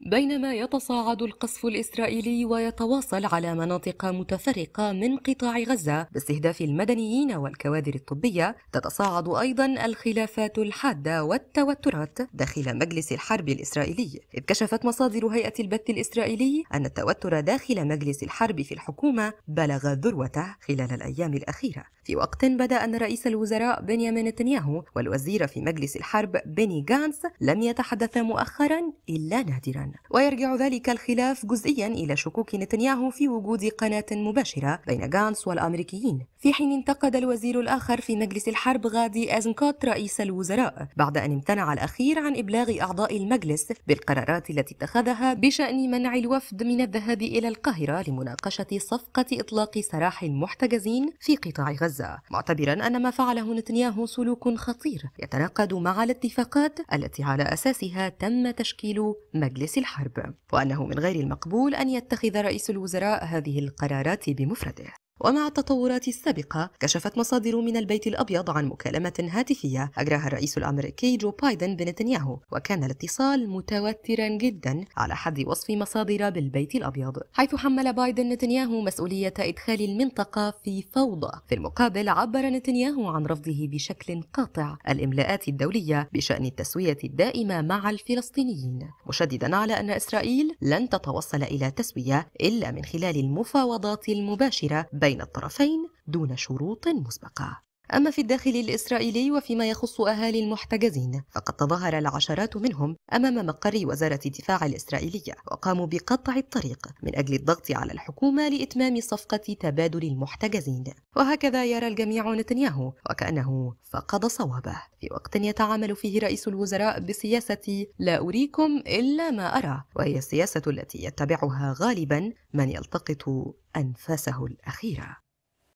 بينما يتصاعد القصف الإسرائيلي ويتواصل على مناطق متفرقة من قطاع غزة باستهداف المدنيين والكوادر الطبية تتصاعد أيضا الخلافات الحادة والتوترات داخل مجلس الحرب الإسرائيلي إذ كشفت مصادر هيئة البث الإسرائيلي أن التوتر داخل مجلس الحرب في الحكومة بلغ ذروته خلال الأيام الأخيرة في وقت بدأ أن رئيس الوزراء بنيامين نتنياهو والوزير في مجلس الحرب بيني غانس لم يتحدثا مؤخرا إلا نادرا إيران ويرجع ذلك الخلاف جزئيا إلى شكوك نتنياهو في وجود قناة مباشرة بين غانس والأمريكيين في حين انتقد الوزير الآخر في مجلس الحرب غادي أزنكوت رئيس الوزراء بعد أن امتنع الأخير عن إبلاغ أعضاء المجلس بالقرارات التي اتخذها بشأن منع الوفد من الذهاب إلى القاهرة لمناقشة صفقة إطلاق سراح المحتجزين في قطاع غزة معتبرا أن ما فعله نتنياهو سلوك خطير يتناقض مع الاتفاقات التي على أساسها تم تشكيل مجلس الحرب وأنه من غير المقبول أن يتخذ رئيس الوزراء هذه القرارات بمفرده ومع التطورات السابقة كشفت مصادر من البيت الأبيض عن مكالمة هاتفية أجراها الرئيس الأمريكي جو بايدن بنتنياهو وكان الاتصال متوترا جدا على حد وصف مصادر بالبيت الأبيض حيث حمل بايدن نتنياهو مسؤولية إدخال المنطقة في فوضى في المقابل عبر نتنياهو عن رفضه بشكل قاطع الإملاءات الدولية بشأن التسوية الدائمة مع الفلسطينيين مشددا على أن إسرائيل لن تتوصل إلى تسوية إلا من خلال المفاوضات المباشرة بين الطرفين دون شروط مسبقة أما في الداخل الإسرائيلي وفيما يخص أهالي المحتجزين فقد تظاهر العشرات منهم أمام مقر وزارة الدفاع الإسرائيلية وقاموا بقطع الطريق من أجل الضغط على الحكومة لإتمام صفقة تبادل المحتجزين وهكذا يرى الجميع نتنياهو وكأنه فقد صوابه في وقت يتعامل فيه رئيس الوزراء بسياسة لا أريكم إلا ما أرى وهي السياسة التي يتبعها غالبا من يلتقط أنفاسه الأخيرة